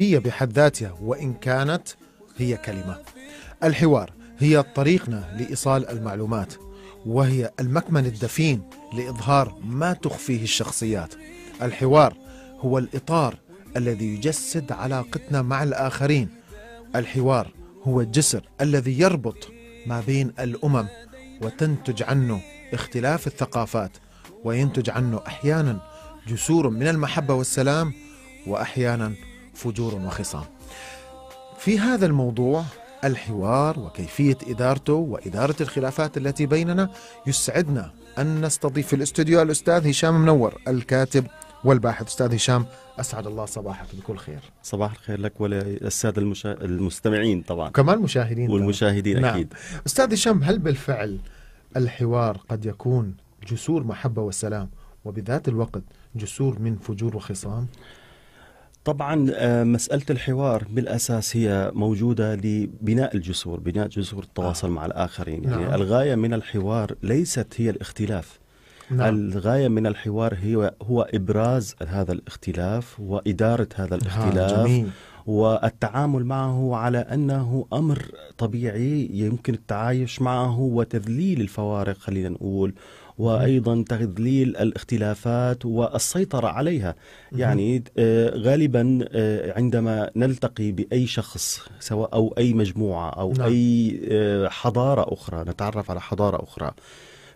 هي بحد ذاتها وإن كانت هي كلمة الحوار هي طريقنا لإيصال المعلومات وهي المكمن الدفين لإظهار ما تخفيه الشخصيات الحوار هو الإطار الذي يجسد علاقتنا مع الآخرين الحوار هو الجسر الذي يربط ما بين الأمم وتنتج عنه اختلاف الثقافات وينتج عنه أحيانا جسور من المحبة والسلام وأحيانا فجور وخصام في هذا الموضوع الحوار وكيفية إدارته وإدارة الخلافات التي بيننا يسعدنا أن نستضيف في الاستوديو الأستاذ هشام منور الكاتب والباحث أستاذ هشام أسعد الله صباحك بكل خير صباح الخير لك وللسادة المشا... المستمعين طبعا كمان المشاهدين والمشاهدين طبعا. نعم. أكيد نعم. أستاذ هشام هل بالفعل الحوار قد يكون جسور محبة وسلام وبذات الوقت جسور من فجور وخصام طبعا آه، مسألة الحوار بالأساس هي موجودة لبناء الجسور بناء جسور التواصل آه. مع الآخرين يعني نعم. يعني الغاية من الحوار ليست هي الاختلاف نعم. الغاية من الحوار هي هو إبراز هذا الاختلاف وإدارة هذا نعم، الاختلاف آه جميل. والتعامل معه على انه امر طبيعي يمكن التعايش معه وتذليل الفوارق خلينا نقول وايضا تذليل الاختلافات والسيطره عليها يعني آه، غالبا آه، عندما نلتقي باي شخص سواء او اي مجموعه او نعم. اي آه، حضاره اخرى نتعرف على حضاره اخرى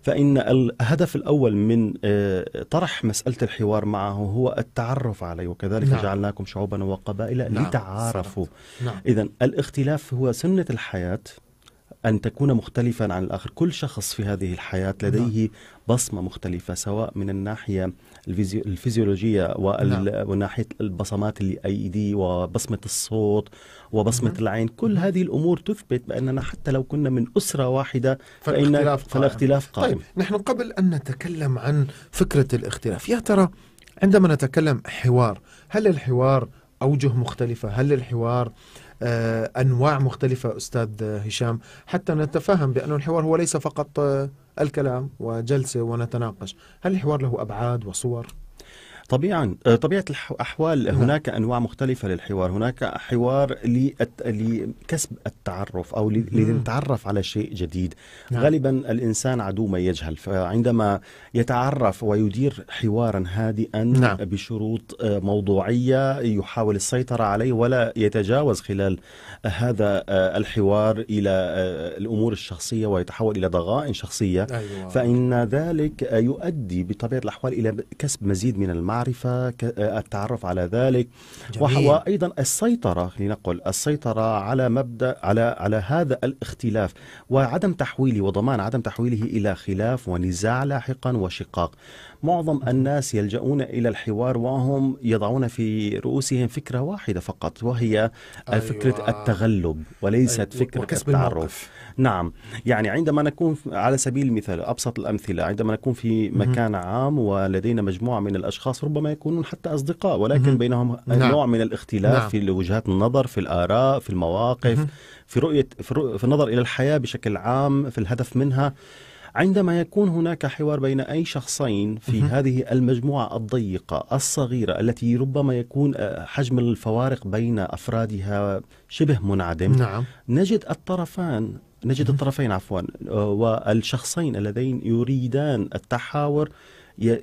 فإن الهدف الأول من آه، طرح مسألة الحوار معه هو التعرف عليه وكذلك نعم. جعلناكم شعوبا وقبائل نعم. لتعارفوا نعم. إذا الاختلاف هو سنة الحياة أن تكون مختلفا عن الآخر كل شخص في هذه الحياة نعم. لديه نعم. بصمة مختلفة سواء من الناحية الفيزيولوجيه وناحيه نعم. البصمات الايدي وبصمه الصوت وبصمه العين كل هذه الامور تثبت باننا حتى لو كنا من اسره واحده فإن فالاختلاف قائم طيب نحن قبل ان نتكلم عن فكره الاختلاف يا ترى عندما نتكلم حوار هل الحوار اوجه مختلفه هل الحوار آه، أنواع مختلفة أستاذ هشام حتى نتفهم بأن الحوار هو ليس فقط آه، الكلام وجلسة ونتناقش هل الحوار له أبعاد وصور؟ طبيعا آه، طبيعه الاحوال نعم. هناك انواع مختلفه للحوار هناك حوار لكسب التعرف او لنتعرف على شيء جديد نعم. غالبا الانسان عدو ما يجهل فعندما يتعرف ويدير حوارا هادئا نعم. بشروط آه، موضوعيه يحاول السيطره عليه ولا يتجاوز خلال هذا آه، الحوار الى الامور الشخصيه ويتحول الى ضغائن شخصيه أيوة. فان ذلك يؤدي بطبيعه الاحوال الى كسب مزيد من المعرفة المعرفة آه، التعرف على ذلك جميل. وأيضا السيطرة لنقل السيطرة على مبدأ على على هذا الاختلاف وعدم تحويله وضمان عدم تحويله إلى خلاف ونزاع لاحقا وشقاق معظم الناس يلجؤون إلى الحوار وهم يضعون في رؤوسهم فكرة واحدة فقط وهي أيوة. فكرة التغلب وليست أيوة. فكرة التعرف نعم يعني عندما نكون على سبيل المثال أبسط الأمثلة عندما نكون في مكان عام ولدينا مجموعة من الأشخاص ربما يكونون حتى أصدقاء ولكن بينهم نعم. نوع من الاختلاف نعم. في وجهات النظر في الآراء في المواقف في رؤية في النظر إلى الحياة بشكل عام في الهدف منها عندما يكون هناك حوار بين أي شخصين في هذه المجموعة الضيقة الصغيرة التي ربما يكون آه، حجم الفوارق بين أفرادها شبه منعدم نعم. نجد الطرفان نجد الطرفين عفوا آه، والشخصين اللذين يريدان التحاور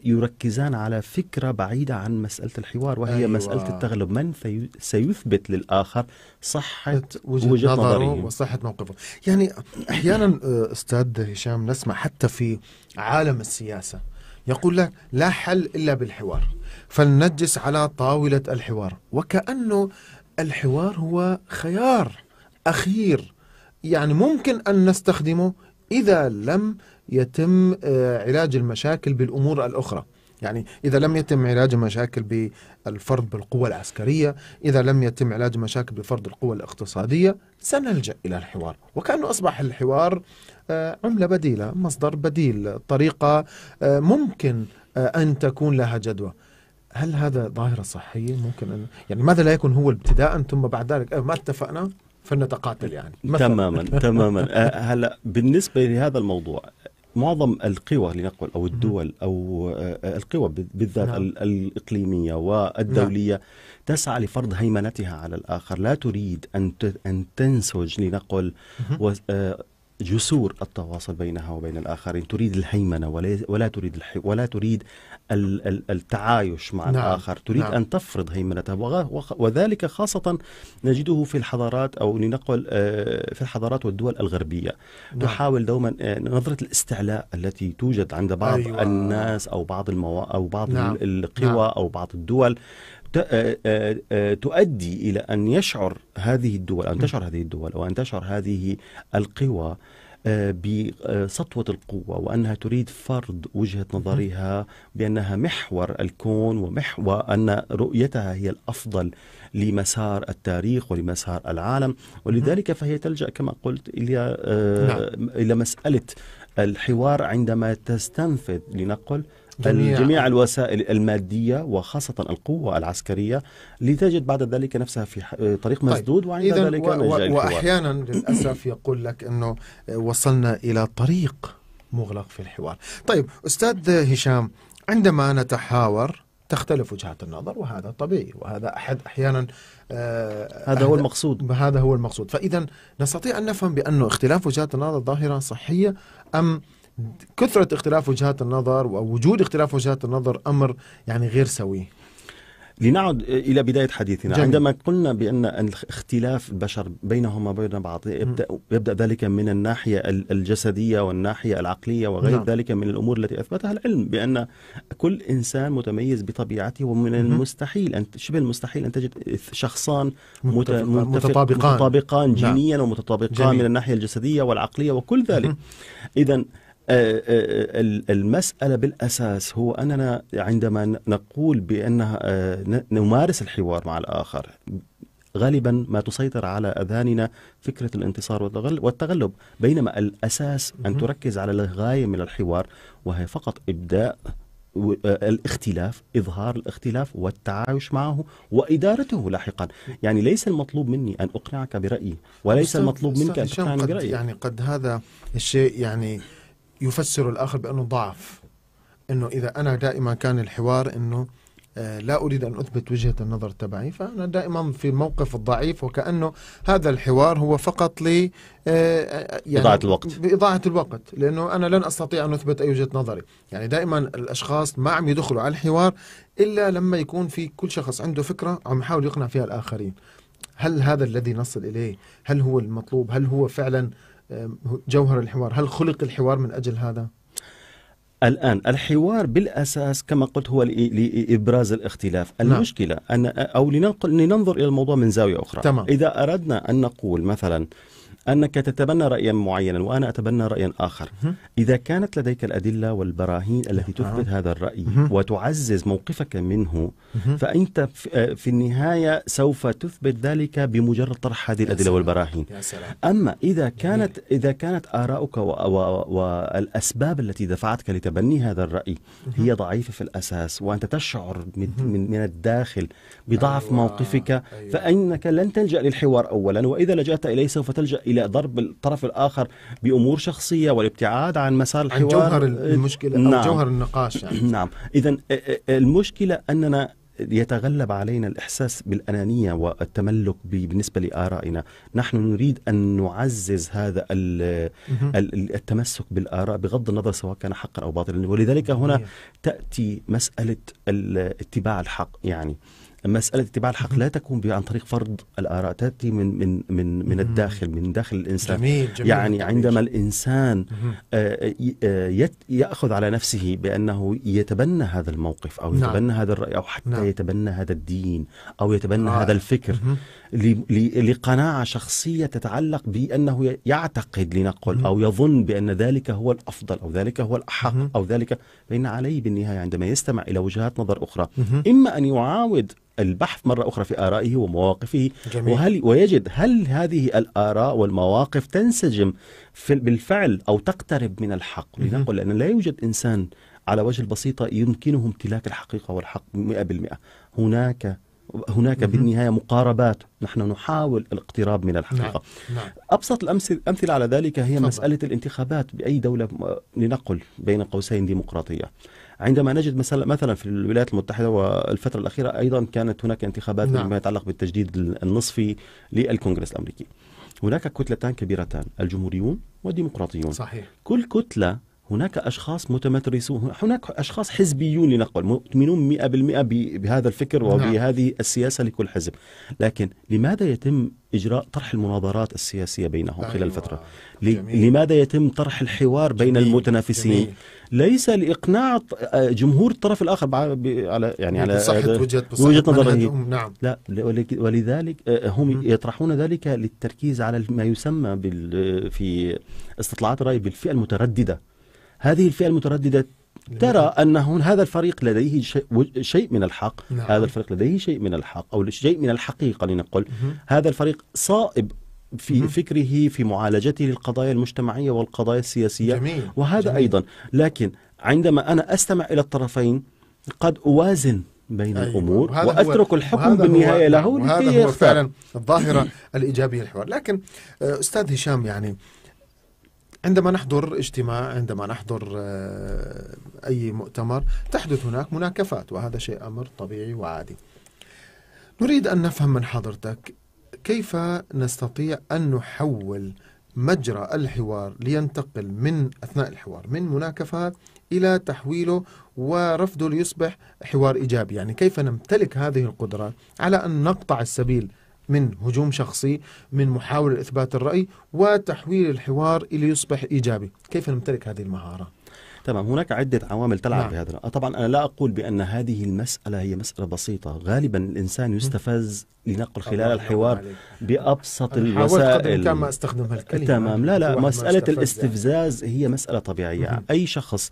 يركزان على فكرة بعيدة عن مسألة الحوار وهي أيوة. مسألة التغلب من سيثبت للآخر صحة وجهة, وجهة نظره, نظره وصحة موقفه يعني أحيانا آه، أستاذ هشام نسمع حتى في عالم السياسة يقول لك لا حل إلا بالحوار فلنجلس على طاولة الحوار وكأنه الحوار هو خيار أخير يعني ممكن أن نستخدمه إذا لم يتم آه، علاج المشاكل بالأمور الأخرى يعني إذا لم يتم علاج المشاكل بالفرض بالقوة العسكرية إذا لم يتم علاج المشاكل بفرض القوة الاقتصادية سنلجأ إلى الحوار وكأنه أصبح الحوار آه، عملة بديلة مصدر بديل طريقة آه، ممكن أن تكون لها جدوى هل هذا ظاهرة صحية ممكن أن يعني ماذا لا يكون هو ابتداء ثم بعد ذلك ما اتفقنا فلنتقاتل يعني مثلا. تماما تماما آه، هلا بالنسبه لهذا الموضوع معظم القوى لنقل او الدول او آه، القوى بالذات نعم. الاقليميه والدوليه نعم. تسعى لفرض هيمنتها على الاخر لا تريد ان ان تنسج لنقل آه، جسور التواصل بينها وبين الاخرين تريد الهيمنه ولا, ولا تريد ولا تريد التعايش مع نعم. الآخر تريد نعم. أن تفرض هيمنتها وذلك خاصة نجده في الحضارات أو لنقل آه، في الحضارات والدول الغربية نعم. تحاول دوما آه، نظرة الاستعلاء التي توجد عند بعض أيوة. الناس أو بعض المو... أو بعض نعم. القوى نعم. أو بعض الدول آه، تؤدي إلى أن يشعر هذه الدول أن تشعر هذه الدول أو أن تشعر هذه القوى بسطوة القوة وأنها تريد فرض وجهة نظرها بأنها محور الكون ومحور أن رؤيتها هي الأفضل لمسار التاريخ ولمسار العالم ولذلك فهي تلجأ كما قلت إلى آه، نعم. إلى مسألة الحوار عندما تستنفذ لنقل جميع, جميع الوسائل المادية وخاصة القوة العسكرية لتجد بعد ذلك نفسها في آه، طريق طيب، مسدود طيب. وعند ذلك و... و... وأحيانا للأسف يقول لك أنه آه، وصلنا إلى طريق مغلق في الحوار طيب أستاذ هشام عندما نتحاور تختلف وجهات النظر وهذا طبيعي وهذا احد احيانا آه هذا هو المقصود هذا هو المقصود فاذا نستطيع ان نفهم بانه اختلاف وجهات النظر ظاهره صحيه ام كثرة اختلاف وجهات النظر ووجود اختلاف وجهات النظر أمر يعني غير سوي لنعد إلى بداية حديثنا جميل. عندما قلنا بأن اختلاف البشر بينهما وبين بعض يبدأ, يبدأ ذلك من الناحية الجسدية والناحية العقلية وغير نعم. ذلك من الأمور التي أثبتها العلم بأن كل إنسان متميز بطبيعته ومن المستحيل أن شبه المستحيل أن تجد شخصان متطابقان متطابقان نعم. جينيا نعم. ومتطابقان جميل. من الناحية الجسدية والعقلية وكل ذلك إذا آه، آه، آه، المسألة بالأساس هو أننا عندما نقول بأن نمارس الحوار مع الآخر غالبا ما تسيطر على اذهاننا فكره الانتصار والتغلب بينما الاساس ان تركز على الغايه من الحوار وهي فقط ابداء الاختلاف اظهار الاختلاف والتعايش معه وادارته لاحقا يعني ليس المطلوب مني ان اقنعك برايي وليس المطلوب منك ان تقنعني برايي يعني قد هذا الشيء يعني يفسر الآخر بأنه ضعف أنه إذا أنا دائما كان الحوار أنه آه، لا أريد أن أثبت وجهة النظر تبعي فأنا دائما في الموقف الضعيف وكأنه هذا الحوار هو فقط لي آه، آه، يعني إضاعة الوقت بإضاعة الوقت لأنه أنا لن أستطيع أن أثبت أي وجهة نظري يعني دائما الأشخاص ما عم يدخلوا على الحوار إلا لما يكون في كل شخص عنده فكرة عم يحاول يقنع فيها الآخرين هل هذا الذي نصل إليه هل هو المطلوب هل هو فعلا جوهر الحوار هل خلق الحوار من أجل هذا؟ الآن الحوار بالأساس كما قلت هو لإبراز الاختلاف نعم. المشكلة أن أو لننقل لننظر إلى الموضوع من زاوية أخرى تمام. إذا أردنا أن نقول مثلا أنك تتبنى رأيا معينا وأنا أتبنى رأيا آخر إذا كانت لديك الأدلة والبراهين التي نعم. تثبت هذا الرأي وتعزز موقفك منه فأنت آه، في النهاية سوف تثبت ذلك بمجرد طرح هذه الأدلة والبراهين أما إذا كانت إذا كانت آراؤك والأسباب التي دفعتك لتبني هذا الرأي هي ضعيفة في الأساس وأنت تشعر من, من الداخل بضعف أيوة. موقفك أيوة. فإنك لن تلجأ للحوار أولا وإذا لجأت إليه سوف تلجأ إلى ضرب الطرف الاخر بامور شخصيه والابتعاد عن مسار الحوار عن جوهر إيه، المشكله نعم. جوهر النقاش يعني. نعم اذا إيه، إيه، المشكله اننا يتغلب علينا الإحساس بالأنانية والتملك بالنسبة لآرائنا نحن نريد أن نعزز هذا التمسك بالآراء بغض النظر سواء كان حقا أو باطلا ولذلك هنا تأتي مسألة اتباع الحق يعني مساله اتباع الحق لا تكون عن طريق فرض الاراء تاتي من من من من الداخل من داخل الانسان جميل جميل يعني جميل عندما الانسان آه، آه، ياخذ على نفسه بانه يتبنى هذا الموقف او نعم. يتبنى نعم. هذا الراي او حتى نعم. يتبنى هذا الدين او يتبنى آه. هذا الفكر لقناعه شخصيه تتعلق بانه يعتقد لنقل او يظن بان ذلك هو الافضل او ذلك هو الاحق او ذلك فان عليه بالنهايه عندما يستمع الى وجهات نظر اخرى اما ان يعاود البحث مرة أخرى في آرائه ومواقفه جميل. وهل ويجد هل هذه الآراء والمواقف تنسجم في بالفعل أو تقترب من الحق لنقل لأن لا يوجد إنسان على وجه البسيطة يمكنه امتلاك الحقيقة والحق 100% هناك هناك بالنهاية مقاربات نحن نحاول الاقتراب من الحقيقة نعم. نعم. أبسط الأمثلة على ذلك هي صبر. مسألة الانتخابات بأي دولة لنقل بين قوسين ديمقراطية عندما نجد مثلا مثلا في الولايات المتحده والفتره الاخيره ايضا كانت هناك انتخابات نعم. فيما يتعلق بالتجديد النصفي للكونغرس الامريكي هناك كتلتان كبيرتان الجمهوريون والديمقراطيون صحيح كل كتله هناك أشخاص متمترسون هناك أشخاص حزبيون لنقل مؤمنون 100% بهذا الفكر وبهذه نعم. السياسة لكل حزب لكن لماذا يتم إجراء طرح المناظرات السياسية بينهم خلال أيوة، الفترة جميل. لماذا يتم طرح الحوار بين جميل. المتنافسين جميل. ليس لإقناع آه، جمهور الطرف الآخر على يعني, يعني على وجهة, وجهة نظره نعم. لا ولذلك آه، هم يطرحون ذلك للتركيز على ما يسمى في استطلاعات الرأي بالفئة المترددة هذه الفئة المترددة ترى أن هذا الفريق لديه شيء من الحق نعم. هذا الفريق لديه شيء من الحق أو شيء من الحقيقة لنقل مه. هذا الفريق صائب في مه. فكره في معالجته للقضايا المجتمعية والقضايا السياسية جميل. وهذا جميل. أيضا لكن عندما أنا أستمع إلى الطرفين قد أوازن بين أيوة. الامور واترك الحكم بالنهايه له نعم. وهذا هو فعلا الظاهره الايجابيه للحوار لكن آه، استاذ هشام يعني عندما نحضر اجتماع عندما نحضر آه، أي مؤتمر تحدث هناك مناكفات وهذا شيء أمر طبيعي وعادي نريد أن نفهم من حضرتك كيف نستطيع أن نحول مجرى الحوار لينتقل من أثناء الحوار من مناكفات إلى تحويله ورفضه ليصبح حوار إيجابي يعني كيف نمتلك هذه القدرة على أن نقطع السبيل من هجوم شخصي من محاولة إثبات الرأي وتحويل الحوار إلى يصبح إيجابي كيف نمتلك هذه المهارة؟ تمام هناك عدة عوامل تلعب نعم. بهذا طبعا أنا لا أقول بأن هذه المسألة هي مسألة بسيطة غالبا الإنسان يستفز لنقل خلال الحوار بأبسط الوسائل كان ما استخدم هالكلمة تمام لا لا مسألة الاستفزاز يعني. هي مسألة طبيعية مم. أي شخص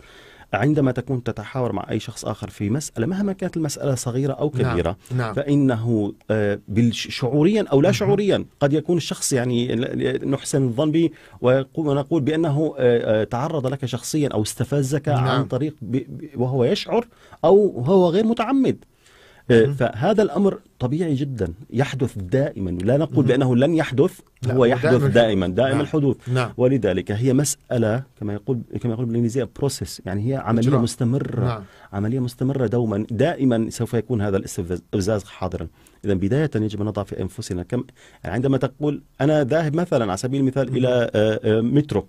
عندما تكون تتحاور مع أي شخص آخر في مسألة مهما كانت المسألة صغيرة أو نعم، كبيرة نعم. نعم. فإنه آه، شعوريا أو لا شعوريا قد يكون الشخص يعني نحسن الظن به ونقول بأنه آه، آه، تعرض لك شخصيا أو استفزك نعم. عن طريق وهو يشعر أو هو غير متعمد إيه، فهذا الامر طبيعي جدا يحدث دائما لا نقول بانه لن يحدث هو يحدث دائما دائما نعم. الحدوث نعم. ولذلك هي مساله كما يقول كما يقول بالانجليزيه بروسيس يعني هي عمليه مستمره نعم. عمليه مستمره دوما دائما سوف يكون هذا الاستفزاز حاضرا اذا بدايه يجب ان نضع في انفسنا كم يعني عندما تقول انا ذاهب مثلا على سبيل المثال الى آه، آه، مترو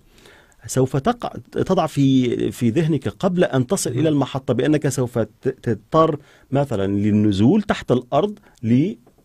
سوف تقع تضع في في ذهنك قبل ان تصل الى المحطه بانك سوف تضطر مثلا للنزول تحت الارض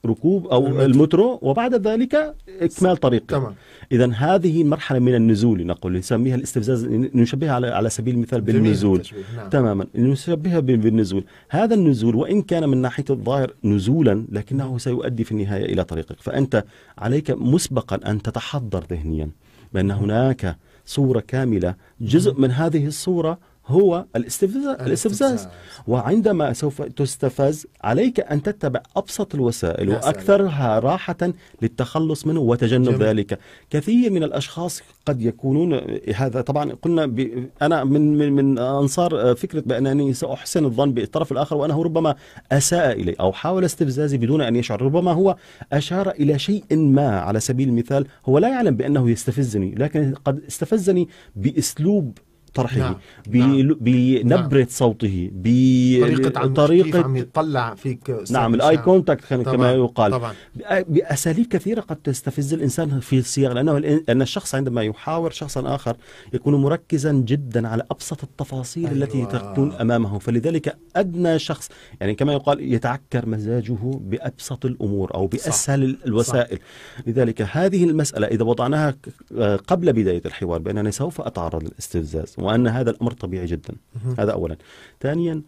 ركوب او المترو, المترو وبعد ذلك اكمال طريقه اذا هذه مرحله من النزول نقول نسميها الاستفزاز نشبهها على على سبيل المثال بالنزول نعم. تماما نشبهها بالنزول هذا النزول وان كان من ناحيه الظاهر نزولا لكنه سيؤدي في النهايه الى طريقك فانت عليك مسبقا ان تتحضر ذهنيا بان هناك صورة كاملة جزء من هذه الصورة هو الاستفزاز, الاستفزاز. وعندما سوف تستفز عليك أن تتبع أبسط الوسائل وأكثرها راحة للتخلص منه وتجنب جميل. ذلك كثير من الأشخاص قد يكونون هذا طبعا قلنا ب... أنا من, من, من أنصار آه، فكرة بأنني سأحسن الظن بالطرف الآخر وأنه ربما أساء إلي أو حاول استفزازي بدون أن يشعر ربما هو أشار إلى شيء ما على سبيل المثال هو لا يعلم بأنه يستفزني لكن قد استفزني بأسلوب طرحه نعم. بنبره نعم. نعم. صوته بطريقه طريقه عم يطلع فيك نعم الاي كونتاكت كما يقال طبعا. باساليب كثيره قد تستفز الانسان في السياق لانه لان الشخص عندما يحاور شخصا اخر يكون مركزا جدا على ابسط التفاصيل أيوة. التي تكون امامه فلذلك ادنى شخص يعني كما يقال يتعكر مزاجه بابسط الامور او باسهل صح. الوسائل صح. لذلك هذه المساله اذا وضعناها آه، قبل بدايه الحوار بانني سوف اتعرض للاستفزاز وأن هذا الأمر طبيعي جدا هذا أولا ثانيا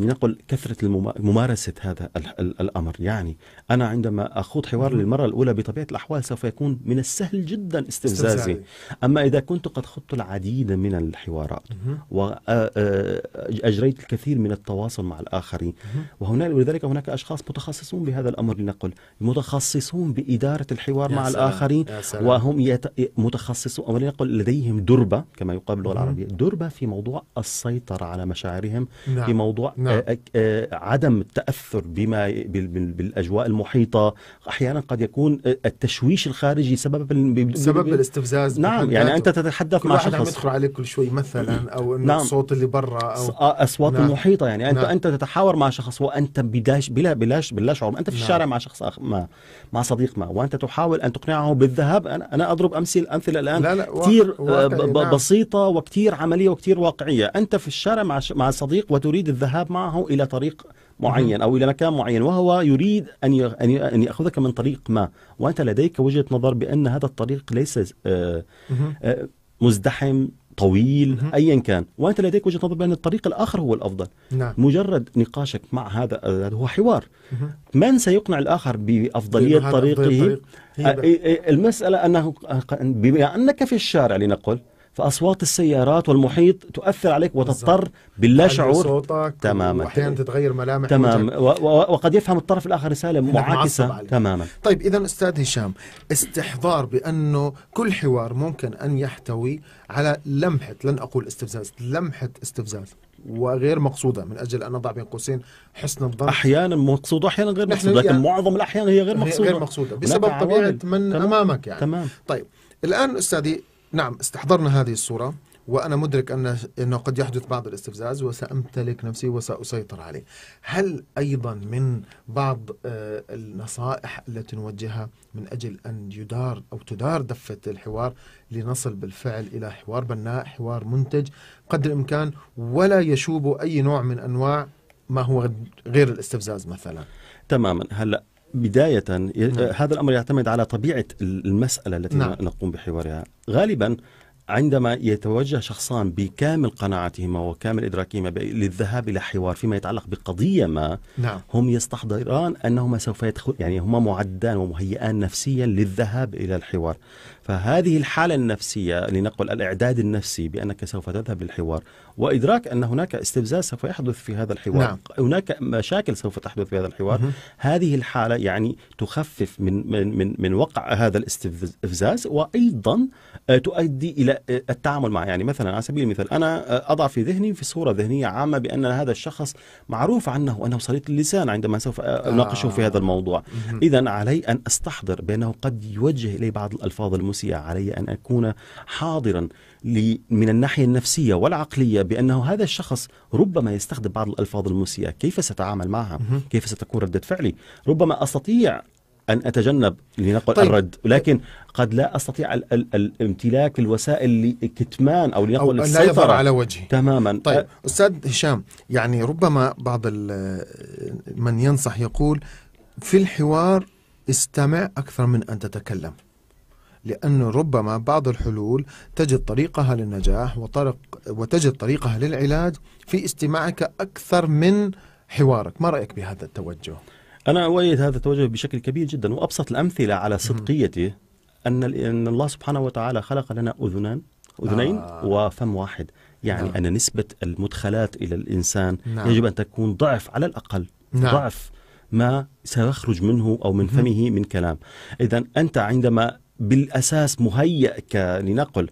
لنقل كثرة ممارسة هذا الأمر يعني أنا عندما أخوض حوار للمرة الأولى بطبيعة الأحوال سوف يكون من السهل جدا استفزازي أما إذا كنت قد خضت العديد من الحوارات وأجريت الكثير من التواصل مع الآخرين وهناك ولذلك هناك أشخاص متخصصون بهذا الأمر لنقل متخصصون بإدارة الحوار مع الآخرين وهم يت... متخصصون أو لنقل لديهم دربة كما يقال باللغة العربية دربة في موضوع السيطرة على مشاعرهم في نعم. موضوع نعم. آه، آه، عدم التاثر بما بالاجواء المحيطه احيانا قد يكون آه، التشويش الخارجي سبب سبب الاستفزاز نعم يعني انت تتحدث مع شخص واحد يدخل عليك كل شوي مثلا او انه نعم. الصوت اللي برا او اصوات نعم. المحيطه يعني انت نعم. انت تتحاور مع شخص وانت بداش بلا بلاش بلا شعور انت في نعم. الشارع مع شخص آخر ما مع صديق ما وانت تحاول ان تقنعه بالذهاب انا انا اضرب امثله امثله الان لا لا كثير واقع. نعم. بسيطه وكثير عمليه وكثير واقعيه انت في الشارع مع مع صديق وتريد الذهاب معه معه إلى طريق معين أو إلى مكان معين وهو يريد أن أن يأخذك من طريق ما وأنت لديك وجهة نظر بأن هذا الطريق ليس آه، آه، مزدحم طويل ايا كان وانت لديك وجهه نظر بان الطريق الاخر هو الافضل نعم. مجرد نقاشك مع هذا آه، هو حوار من سيقنع الاخر بافضليه طريقه إيه، إيه، المساله انه بما انك في الشارع لنقل فاصوات السيارات والمحيط تؤثر عليك وتضطر باللا شعور صوتك تماما واحيانا تتغير ملامح تمام وجهك. وقد يفهم الطرف الاخر رساله نعم، معاكسه تماما طيب اذا استاذ هشام استحضار بانه كل حوار ممكن ان يحتوي على لمحه لن اقول استفزاز لمحه استفزاز وغير مقصوده من اجل ان نضع بين قوسين حسن الظن احيانا مقصوده واحيانا غير مقصوده لكن يعني معظم الاحيان هي غير مقصوده غير مقصوده بسبب طبيعه من تمام. امامك يعني تمام طيب الان استاذي نعم استحضرنا هذه الصورة وأنا مدرك أن أنه قد يحدث بعض الاستفزاز وسأمتلك نفسي وسأسيطر عليه هل أيضا من بعض آه، النصائح التي نوجهها من أجل أن يدار أو تدار دفة الحوار لنصل بالفعل إلى حوار بناء حوار منتج قدر الإمكان ولا يشوب أي نوع من أنواع ما هو غير الاستفزاز مثلا تماما هلا بداية نعم. هذا الأمر يعتمد على طبيعة المسألة التي نعم. نقوم بحوارها غالبا عندما يتوجه شخصان بكامل قناعتهما وكامل إدراكهما للذهاب إلى حوار فيما يتعلق بقضية ما نعم. هم يستحضران أنهما سوف يدخل يعني هما معدان ومهيئان نفسيا للذهاب إلى الحوار فهذه الحالة النفسية لنقل الإعداد النفسي بأنك سوف تذهب للحوار وإدراك أن هناك استفزاز سوف يحدث في هذا الحوار نعم. هناك مشاكل سوف تحدث في هذا الحوار مه. هذه الحالة يعني تخفف من, من, من, من وقع هذا الاستفزاز وأيضا آه، تؤدي إلى آه، التعامل معه يعني مثلا على سبيل المثال أنا آه، أضع في ذهني في صورة ذهنية عامة بأن هذا الشخص معروف عنه أنه صليت اللسان عندما سوف أناقشه آه. في هذا الموضوع إذا علي أن أستحضر بأنه قد يوجه إلي بعض الألفاظ المسلمة الروسية علي أن أكون حاضرا من الناحية النفسية والعقلية بأنه هذا الشخص ربما يستخدم بعض الألفاظ المسيئة كيف ستعامل معها كيف ستكون ردة فعلي ربما أستطيع أن أتجنب لنقل طيب. الرد ولكن قد لا أستطيع ال ال الامتلاك الوسائل لكتمان أو لنقل أو السيطرة على وجهي تماما طيب أ... أستاذ هشام يعني ربما بعض من ينصح يقول في الحوار استمع أكثر من أن تتكلم لأنه ربما بعض الحلول تجد طريقها للنجاح وطرق وتجد طريقها للعلاج في استماعك أكثر من حوارك ما رأيك بهذا التوجه؟ أنا أؤيد هذا التوجه بشكل كبير جدا وأبسط الأمثلة على صدقيته أن أن الله سبحانه وتعالى خلق لنا أذنان أذنين آه. وفم واحد يعني نعم. أن نسبة المدخلات إلى الإنسان نعم. يجب أن تكون ضعف على الأقل نعم. ضعف ما سيخرج منه أو من فمه من كلام إذا أنت عندما بالاساس مهيئ لنقل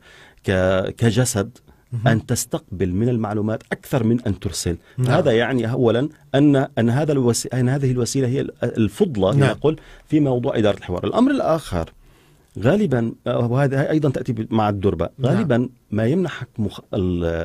كجسد أن تستقبل من المعلومات أكثر من أن ترسل نعم. هذا يعني أولا أن أن هذا الوسي... أن هذه الوسيلة هي الفضلة نعم. نقول في موضوع إدارة الحوار الأمر الآخر غالبا آه، وهذا أيضا تأتي مع الدربة نعم. غالبا ما يمنحك مخ...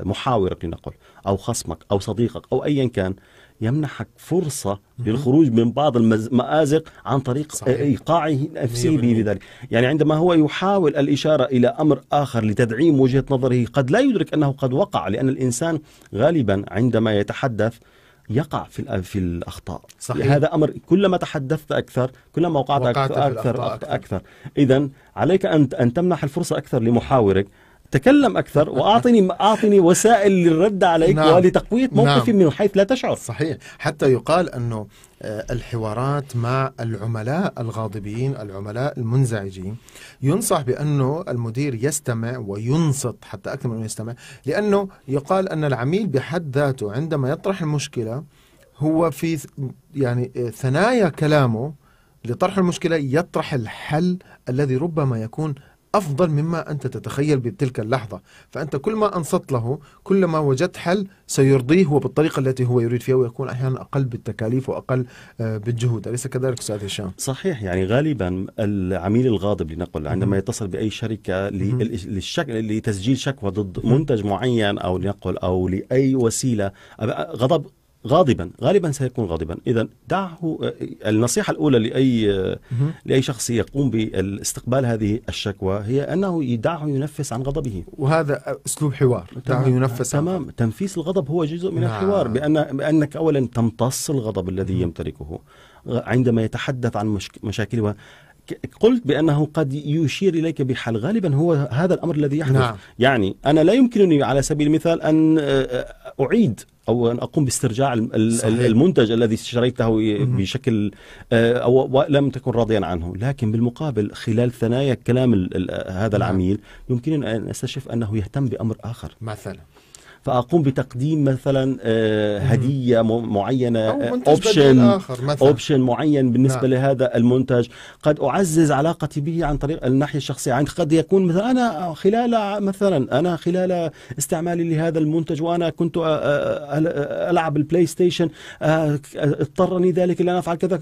محاورك لنقل أو خصمك أو صديقك أو أيا كان يمنحك فرصة للخروج من بعض المآزق عن طريق صحيح. إيقاعه نفسه بذلك يعني عندما هو يحاول الإشارة إلى أمر آخر لتدعيم وجهة نظره قد لا يدرك أنه قد وقع لأن الإنسان غالبا عندما يتحدث يقع في في الاخطاء صحيح. هذا امر كلما تحدثت اكثر كلما وقعت, وقعت اكثر اكثر, أكثر. أكثر. إذا عليك ان ان تمنح الفرصه اكثر لمحاورك تكلم اكثر واعطني اعطني وسائل للرد عليك نعم. ولتقويه نعم. موقفي نعم. من حيث لا تشعر صحيح حتى يقال انه آه، الحوارات مع العملاء الغاضبين العملاء المنزعجين ينصح بأنه المدير يستمع وينصت حتى أكثر من يستمع لأنه يقال أن العميل بحد ذاته عندما يطرح المشكلة هو في يعني آه، ثنايا كلامه لطرح المشكلة يطرح الحل الذي ربما يكون أفضل مما أنت تتخيل بتلك اللحظة فأنت كل ما أنصت له كلما وجدت حل سيرضيه وبالطريقة التي هو يريد فيها ويكون أحيانا أقل بالتكاليف وأقل آه، بالجهود أليس كذلك أستاذ هشام؟ صحيح يعني غالبا العميل الغاضب لنقل عندما يتصل بأي شركة للشك... لتسجيل شكوى ضد منتج معين أو لنقل أو لأي وسيلة غضب غاضبا غالبا سيكون غاضبا اذا دعه آه، النصيحه الاولى لاي آه، لاي شخص يقوم باستقبال هذه الشكوى هي انه دعه ينفس عن غضبه وهذا اسلوب حوار دعه ينفس تمام عن تنفيس الغضب هو جزء من نعم. الحوار بان بانك اولا تمتص الغضب الذي يمتلكه عندما يتحدث عن مشك... مشاكله قلت بانه قد يشير اليك بحل غالبا هو هذا الامر الذي يحدث نعم. يعني انا لا يمكنني على سبيل المثال ان آه، اعيد او ان اقوم باسترجاع المنتج الذي اشتريته بشكل آه، او لم تكن راضيا عنه لكن بالمقابل خلال ثنايا كلام هذا نعم. العميل يمكنني ان استشف انه يهتم بامر اخر مثلا فاقوم بتقديم مثلا آه، هديه معينه اوبشن اوبشن آه، معين بالنسبه نعم. لهذا المنتج قد اعزز علاقتي به عن طريق الناحيه الشخصيه يعني قد يكون مثلا انا خلال مثلا انا خلال استعمالي لهذا المنتج وانا كنت آه، العب البلاي ستيشن اضطرني ذلك لان ان افعل كذا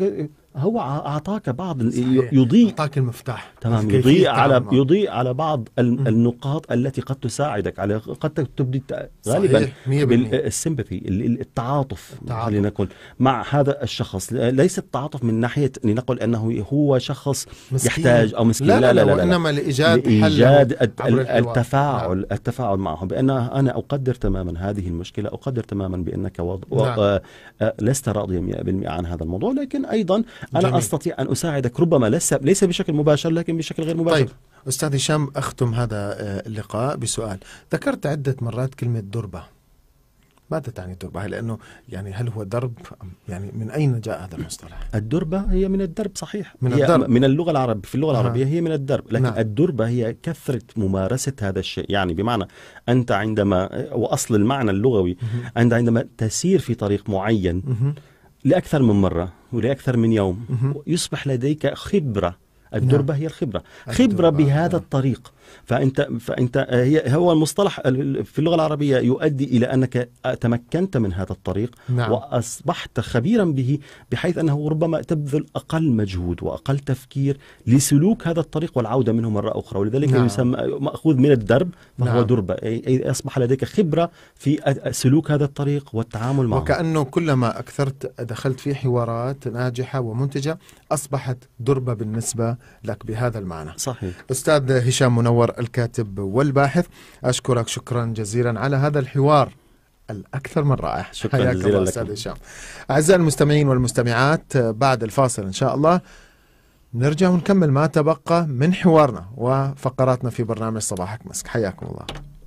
هو اعطاك بعض صحيح. يضيء اعطاك المفتاح تمام يضيء على آه. يضيء على بعض النقاط التي قد تساعدك على قد تبدي غالبا بالسمبثي التعاطف, لنقل مع هذا الشخص ليس التعاطف من ناحيه لنقل انه هو شخص مسكين. يحتاج او مسكين لا لا لا, لا, لا, انما لايجاد لايجاد التفاعل نعم. التفاعل معه بان انا اقدر تماما هذه المشكله اقدر تماما بانك وض... نعم. و... آه، آه، لست راضيا 100% عن هذا الموضوع لكن ايضا انا جميل. استطيع ان اساعدك ربما ليس ليس بشكل مباشر لكن بشكل غير مباشر طيب استاذ هشام اختم هذا آه، اللقاء بسؤال ذكرت عده مرات كلمه دربه ماذا تعني دربة؟ لأنه يعني هل هو درب؟ يعني من أين جاء هذا المصطلح؟ الدربة هي من الدرب صحيح من هي الدرب من اللغة العربية في اللغة العربية نعم. هي من الدرب لكن نعم. الدربة هي كثرة ممارسة هذا الشيء يعني بمعنى أنت عندما وأصل المعنى اللغوي أنت عندما تسير في طريق معين لأكثر من مرة ولأكثر من يوم يصبح لديك خبرة الدربة نعم. هي الخبرة خبرة بهذا نعم. الطريق فانت فانت آه، هي هو المصطلح في اللغه العربيه يؤدي الى انك تمكنت من هذا الطريق نعم. واصبحت خبيرا به بحيث انه ربما تبذل اقل مجهود واقل تفكير لسلوك هذا الطريق والعوده منه مره اخرى ولذلك نعم. يسمى ماخوذ من الدرب فهو نعم. دربه اي اصبح لديك خبره في سلوك هذا الطريق والتعامل معه وكانه كلما اكثرت دخلت في حوارات ناجحه ومنتجه اصبحت دربه بالنسبه لك بهذا المعنى صحيح استاذ هشام منور المنور الكاتب والباحث أشكرك شكرا جزيلا على هذا الحوار الأكثر من رائع شكرا جزيلا الله أستاذ هشام أعزائي المستمعين والمستمعات بعد الفاصل إن شاء الله نرجع ونكمل ما تبقى من حوارنا وفقراتنا في برنامج صباحك مسك حياكم الله